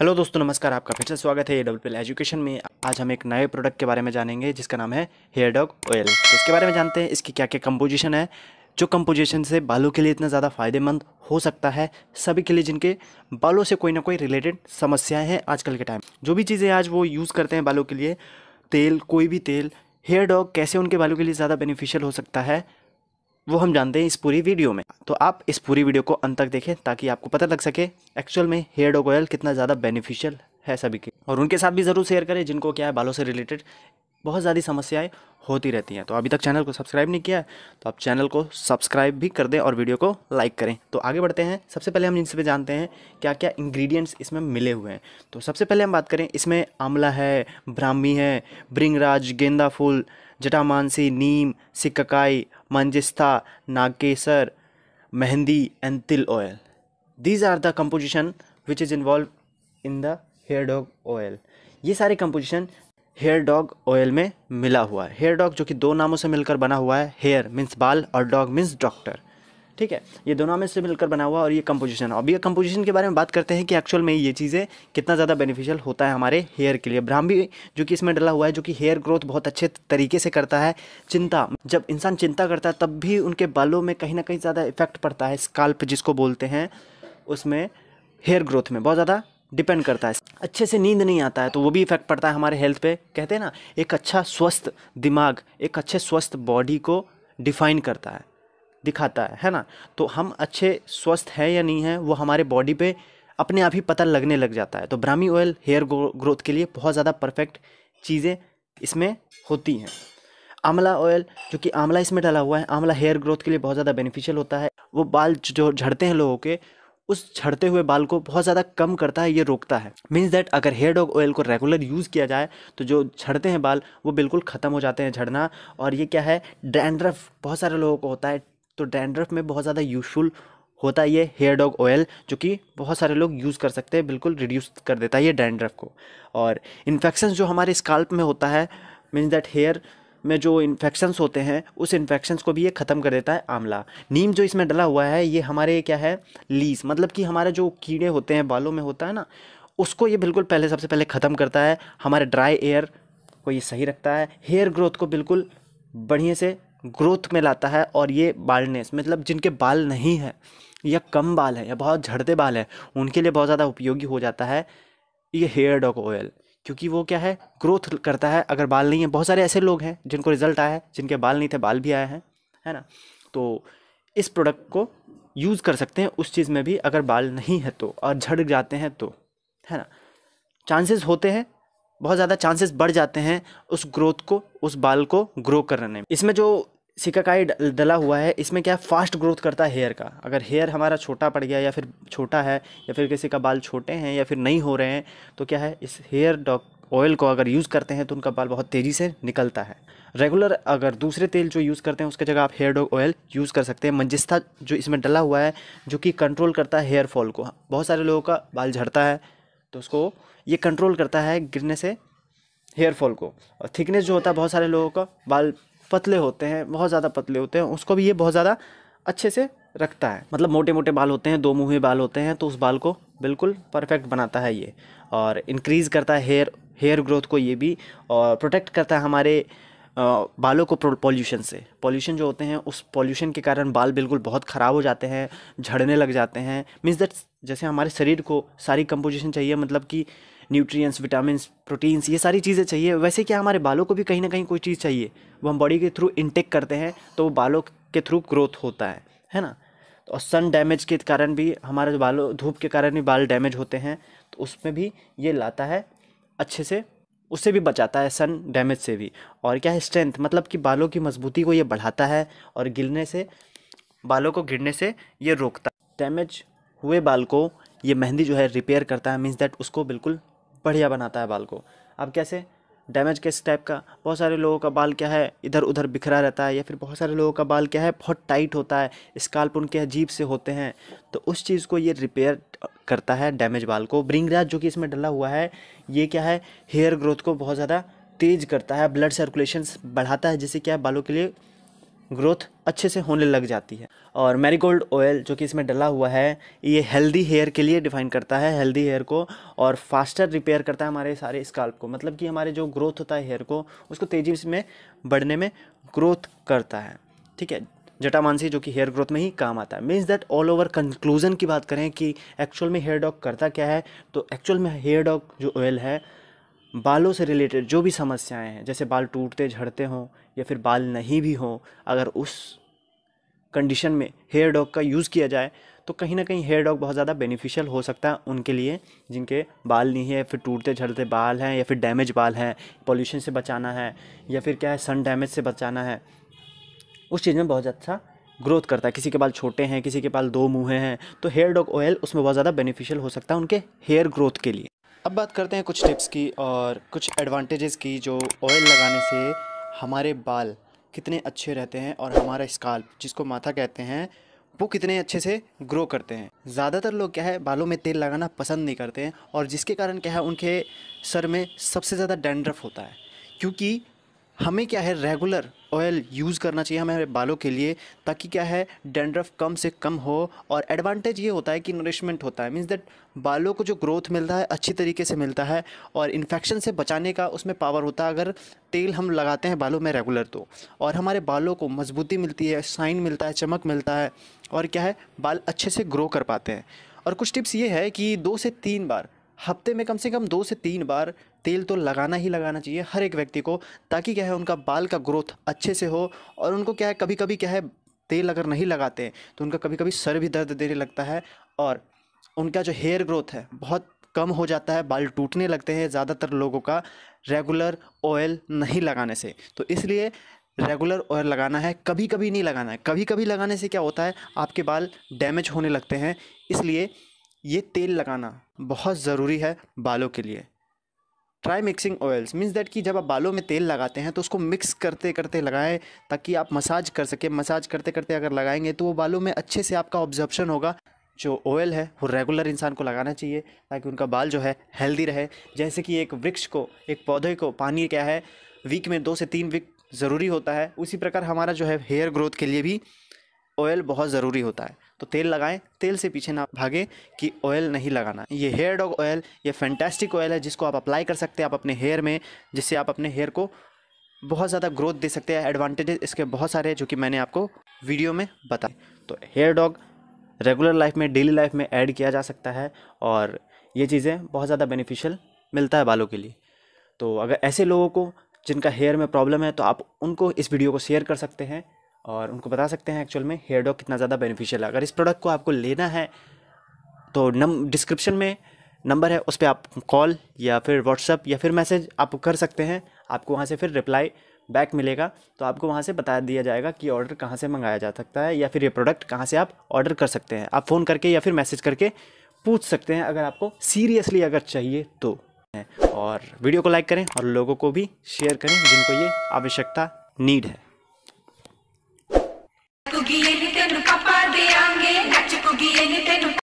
hello दोस्तों नमस्कार आपका फिर से स्वागत है ए डब्ल्यू एल एजुकेशन में आज हम एक नए प्रोडक्ट के बारे में जानेंगे जिसका नाम है हेयर डॉग ऑयल तो इसके बारे में जानते हैं इसकी क्या क्या कंपोजिशन है जो कंपोजिशन से बालों के लिए इतना ज़्यादा फ़ायदेमंद हो सकता है सभी के लिए जिनके बालों से कोई ना कोई रिलेटेड समस्याएँ हैं आजकल के टाइम जो भी चीज़ें आज वो यूज़ करते हैं बालों के लिए तेल कोई भी तेल हेयर डॉग कैसे उनके बालों के लिए ज़्यादा बेनिफिशियल हो सकता है वो हम जानते हैं इस पूरी वीडियो में तो आप इस पूरी वीडियो को अंत तक देखें ताकि आपको पता लग सके एक्चुअल में हेयर डोग ऑयल कितना ज़्यादा बेनिफिशियल है सभी के और उनके साथ भी ज़रूर शेयर करें जिनको क्या है बालों से रिलेटेड बहुत ज़्यादा समस्याएं होती रहती हैं तो अभी तक चैनल को सब्सक्राइब नहीं किया है तो आप चैनल को सब्सक्राइब भी कर दें और वीडियो को लाइक करें तो आगे बढ़ते हैं सबसे पहले हम इनसे जानते हैं क्या क्या इंग्रेडिएंट्स इसमें मिले हुए हैं तो सबसे पहले हम बात करें इसमें आंवला है ब्राह्मी है ब्रिंगराज गेंदा फूल जटामानसी नीम shikakai manjistha nagkesar mehndi and til oil these are the composition which is involve in the hair dog oil ये सारे कंपोजिशन हेयर डॉग ऑयल में मिला हुआ है हेयर डॉग जो कि दो नामों से मिलकर बना हुआ है हेयर मीन्स बाल और डॉग मीन्स डॉक्टर ठीक है ये दोनों में से मिलकर बना हुआ और ये कंपोजिशन है अभी ये कंपोजिशन के बारे में बात करते हैं कि एक्चुअल में ये चीज़ें कितना ज़्यादा बेनिफिशियल होता है हमारे हेयर के लिए ब्राह्मी जो कि इसमें डला हुआ है जो कि हेयर ग्रोथ बहुत अच्छे तरीके से करता है चिंता जब इंसान चिंता करता है तब भी उनके बालों में कहीं ना कहीं ज़्यादा इफेक्ट पड़ता है स्काल्प जिसको बोलते हैं उसमें हेयर ग्रोथ में बहुत ज़्यादा डिपेंड करता है अच्छे से नींद नहीं आता है तो वो भी इफेक्ट पड़ता है हमारे हेल्थ पे कहते हैं ना एक अच्छा स्वस्थ दिमाग एक अच्छे स्वस्थ बॉडी को डिफाइन करता है दिखाता है है ना तो हम अच्छे स्वस्थ हैं या नहीं हैं वो हमारे बॉडी पे अपने आप ही पता लगने लग जाता है तो ब्राह्मी ऑयल हेयर ग्रोथ के लिए बहुत ज़्यादा परफेक्ट चीज़ें इसमें होती हैं आंवला ऑयल जो कि आंवला इसमें डाला हुआ है आंवला हेयर ग्रोथ के लिए बहुत ज़्यादा बेनिफिशियल होता है वो बाल जो झड़ते हैं लोगों के उस झड़ते हुए बाल को बहुत ज़्यादा कम करता है ये रोकता है मीन्स दैट अगर हेयर डॉग ऑयल को रेगुलर यूज़ किया जाए तो जो झड़ते हैं बाल वो बिल्कुल ख़त्म हो जाते हैं झड़ना और ये क्या है डैंड्रफ बहुत सारे लोगों को होता है तो डैंड्रफ में बहुत ज़्यादा यूजफुल होता है ये हेयर डॉग ऑयल जो कि बहुत सारे लोग यूज़ कर सकते हैं बिल्कुल रिड्यूस कर देता है ये डैंड्रफ को और इन्फेक्शन जो हमारे स्काल्प में होता है मीन्स दैट हेयर में जो इन्फेक्शंस होते हैं उस इन्फेक्शंस को भी ये ख़त्म कर देता है आंवला नीम जो इसमें डला हुआ है ये हमारे क्या है लीस मतलब कि हमारे जो कीड़े होते हैं बालों में होता है ना उसको ये बिल्कुल पहले सबसे पहले ख़त्म करता है हमारे ड्राई एयर को ये सही रखता है हेयर ग्रोथ को बिल्कुल बढ़िया से ग्रोथ में लाता है और ये बालनेस मतलब जिनके बाल नहीं है या कम बाल है या बहुत झड़ते बाल हैं उनके लिए बहुत ज़्यादा उपयोगी हो जाता है ये हेयर डॉग ऑयल क्योंकि वो क्या है ग्रोथ करता है अगर बाल नहीं है बहुत सारे ऐसे लोग हैं जिनको रिजल्ट आया है जिनके बाल नहीं थे बाल भी आए हैं है ना तो इस प्रोडक्ट को यूज़ कर सकते हैं उस चीज़ में भी अगर बाल नहीं है तो और झड़ जाते हैं तो है ना चांसेस होते हैं बहुत ज़्यादा चांसेस बढ़ जाते हैं उस ग्रोथ को उस बाल को ग्रो करने में इसमें जो सिकाकाई डला हुआ है इसमें क्या फास्ट ग्रोथ करता है हेयर का अगर हेयर हमारा छोटा पड़ गया या फिर छोटा है या फिर किसी का बाल छोटे हैं या फिर नहीं हो रहे हैं तो क्या है इस हेयर डॉक ऑयल को अगर यूज़ करते हैं तो उनका बाल बहुत तेज़ी से निकलता है रेगुलर अगर दूसरे तेल जो यूज़ करते हैं उसकी जगह आप हेयर डॉग ऑयल यूज़ कर सकते हैं मंजिस्ता जो इसमें डला हुआ है जो कि कंट्रोल करता है हेयर फॉल को बहुत सारे लोगों का बाल झड़ता है तो उसको ये कंट्रोल करता है गिरने से हेयर फॉल को और थिकनेस जो होता है बहुत सारे लोगों का बाल पतले होते हैं बहुत ज़्यादा पतले होते हैं उसको भी ये बहुत ज़्यादा अच्छे से रखता है मतलब मोटे मोटे बाल होते हैं दो मुँहे बाल होते हैं तो उस बाल को बिल्कुल परफेक्ट बनाता है ये और इनक्रीज़ करता है हेयर हेयर ग्रोथ को ये भी और प्रोटेक्ट करता है हमारे बालों को पॉल्यूशन से पॉल्यूशन जो होते हैं उस पॉल्यूशन के कारण बाल बिल्कुल बहुत ख़राब हो जाते हैं झड़ने लग जाते हैं मीन्स दैट जैसे हमारे शरीर को सारी कंपोजिशन चाहिए मतलब कि न्यूट्रिएंट्स विटामिन प्रोटीन्स ये सारी चीज़ें चाहिए वैसे क्या हमारे बालों को भी कहीं ना कहीं कोई चीज़ चाहिए वो हम बॉडी के थ्रू इनटेक करते हैं तो वो बालों के थ्रू ग्रोथ होता है है ना और सन डैमेज के कारण भी हमारे बालों धूप के कारण भी बाल डैमेज होते हैं तो उसमें भी ये लाता है अच्छे से उससे भी बचाता है सन डैमेज से भी और क्या है स्ट्रेंथ मतलब कि बालों की मजबूती को ये बढ़ाता है और गिरने से बालों को गिरने से ये रोकता है डैमेज हुए बाल को ये मेहंदी जो है रिपेयर करता है मीन्स दैट उसको बिल्कुल बढ़िया बनाता है बाल को अब कैसे डैमेज किस टाइप का बहुत सारे लोगों का बाल क्या है इधर उधर बिखरा रहता है या फिर बहुत सारे लोगों का बाल क्या है बहुत टाइट होता है स्काल्प उनके अजीब से होते हैं तो उस चीज़ को ये रिपेयर करता है डैमेज बाल को ब्रिंग ब्रिंगराज जो कि इसमें डला हुआ है ये क्या है हेयर ग्रोथ को बहुत ज़्यादा तेज़ करता है ब्लड सर्कुलेशन बढ़ाता है जिससे क्या है बालों के लिए ग्रोथ अच्छे से होने लग जाती है और मैरीगोल्ड ऑयल जो कि इसमें डला हुआ है ये हेल्दी हेयर के लिए डिफाइन करता है हेल्दी हेयर को और फास्टर रिपेयर करता है हमारे सारे स्काल्प को मतलब कि हमारे जो ग्रोथ होता है हेयर को उसको तेज़ी में बढ़ने में ग्रोथ करता है ठीक है जटामानसी जो कि हेयर ग्रोथ में ही काम आता है means that all over conclusion की बात करें कि एक्चुअल में हेयर डॉग करता क्या है तो एक्चुअल में हेयर डॉग जो ऑयल है बालों से रिलेटेड जो भी समस्याएं हैं जैसे बाल टूटते झड़ते हों या फिर बाल नहीं भी हों अगर उस कंडीशन में हेयर डॉग का यूज़ किया जाए तो कहीं ना कहीं हेयर डॉग बहुत ज़्यादा बेनिफिशियल हो सकता है उनके लिए जिनके बाल नहीं है फिर टूटते झड़ते बाल हैं या फिर डैमेज बाल हैं पॉल्यूशन से बचाना है या फिर क्या है सन डैमेज से बचाना है उस चीज़ में बहुत अच्छा ग्रोथ करता है किसी के बाल छोटे हैं किसी के बाल दो मुँहें हैं तो हेयर डॉग ऑयल उसमें बहुत ज़्यादा बेनिफिशियल हो सकता है उनके हेयर ग्रोथ के लिए अब बात करते हैं कुछ टिप्स की और कुछ एडवांटेजेस की जो ऑयल लगाने से हमारे बाल कितने अच्छे रहते हैं और हमारा स्काल्प जिसको माथा कहते हैं वो कितने अच्छे से ग्रो करते हैं ज़्यादातर लोग क्या है बालों में तेल लगाना पसंद नहीं करते हैं और जिसके कारण क्या है उनके सर में सबसे ज़्यादा डेंड्रफ होता है क्योंकि हमें क्या है रेगुलर ऑयल यूज़ करना चाहिए हमारे बालों के लिए ताकि क्या है डेंड्रफ कम से कम हो और एडवांटेज ये होता है कि नरिशमेंट होता है मीन्स दैट बालों को जो ग्रोथ मिलता है अच्छी तरीके से मिलता है और इन्फेक्शन से बचाने का उसमें पावर होता है अगर तेल हम लगाते हैं बालों में रेगुलर तो और हमारे बालों को मजबूती मिलती है शाइन मिलता है चमक मिलता है और क्या है बाल अच्छे से ग्रो कर पाते हैं और कुछ टिप्स ये है कि दो से तीन बार हफ्ते में कम से कम दो से तीन बार तेल तो लगाना ही लगाना चाहिए हर एक व्यक्ति को ताकि क्या है उनका बाल का ग्रोथ अच्छे से हो और उनको क्या है कभी कभी क्या है तेल अगर नहीं लगाते हैं तो उनका कभी कभी सर भी दर्द देने लगता है और उनका जो हेयर ग्रोथ है बहुत कम हो जाता है बाल टूटने लगते हैं ज़्यादातर लोगों का रेगुलर ऑयल नहीं लगाने से तो इसलिए रेगुलर ऑयल लगाना है कभी कभी नहीं लगाना है कभी कभी लगाने से क्या होता है आपके बाल डैमेज होने लगते हैं इसलिए ये तेल लगाना बहुत ज़रूरी है बालों के लिए try mixing oils means that कि जब आप बालों में तेल लगाते हैं तो उसको मिक्स करते करते लगाएं ताकि आप मसाज कर सकें मसाज करते करते अगर लगाएंगे तो वो बालों में अच्छे से आपका ऑब्जर्प्शन होगा जो ऑयल है वो रेगुलर इंसान को लगाना चाहिए ताकि उनका बाल जो है हेल्दी रहे जैसे कि एक वृक्ष को एक पौधे को पानी क्या है वीक में दो से तीन वीक ज़रूरी होता है उसी प्रकार हमारा जो है हेयर ग्रोथ के लिए भी ऑयल बहुत ज़रूरी होता है तो तेल लगाएं तेल से पीछे ना भागे कि ऑयल नहीं लगाना ये हेयर डॉग ऑयल ये फैंटेस्टिक ऑयल है जिसको आप अप्लाई कर सकते हैं आप अपने हेयर में जिससे आप अपने हेयर को बहुत ज़्यादा ग्रोथ दे सकते हैं एडवांटेजेस इसके बहुत सारे हैं जो कि मैंने आपको वीडियो में बताए तो हेयर डॉग रेगुलर लाइफ में डेली लाइफ में ऐड किया जा सकता है और ये चीज़ें बहुत ज़्यादा बेनिफिशियल मिलता है बालों के लिए तो अगर ऐसे लोगों को जिनका हेयर में प्रॉब्लम है तो आप उनको इस वीडियो को शेयर कर सकते हैं और उनको बता सकते हैं एक्चुअल में हेयर डॉग कितना ज़्यादा बेनिफिशियल है अगर इस प्रोडक्ट को आपको लेना है तो नम डिस्क्रिप्शन में नंबर है उस पर आप कॉल या फिर व्हाट्सअप या फिर मैसेज आप कर सकते हैं आपको वहाँ से फिर रिप्लाई बैक मिलेगा तो आपको वहाँ से बता दिया जाएगा कि ऑर्डर कहाँ से मंगाया जा सकता है या फिर ये प्रोडक्ट कहाँ से आप ऑर्डर कर सकते हैं आप फ़ोन करके या फिर मैसेज करके पूछ सकते हैं अगर आपको सीरियसली अगर चाहिए तो और वीडियो को लाइक करें और लोगों को भी शेयर करें जिनको ये आवश्यकता नीड है anything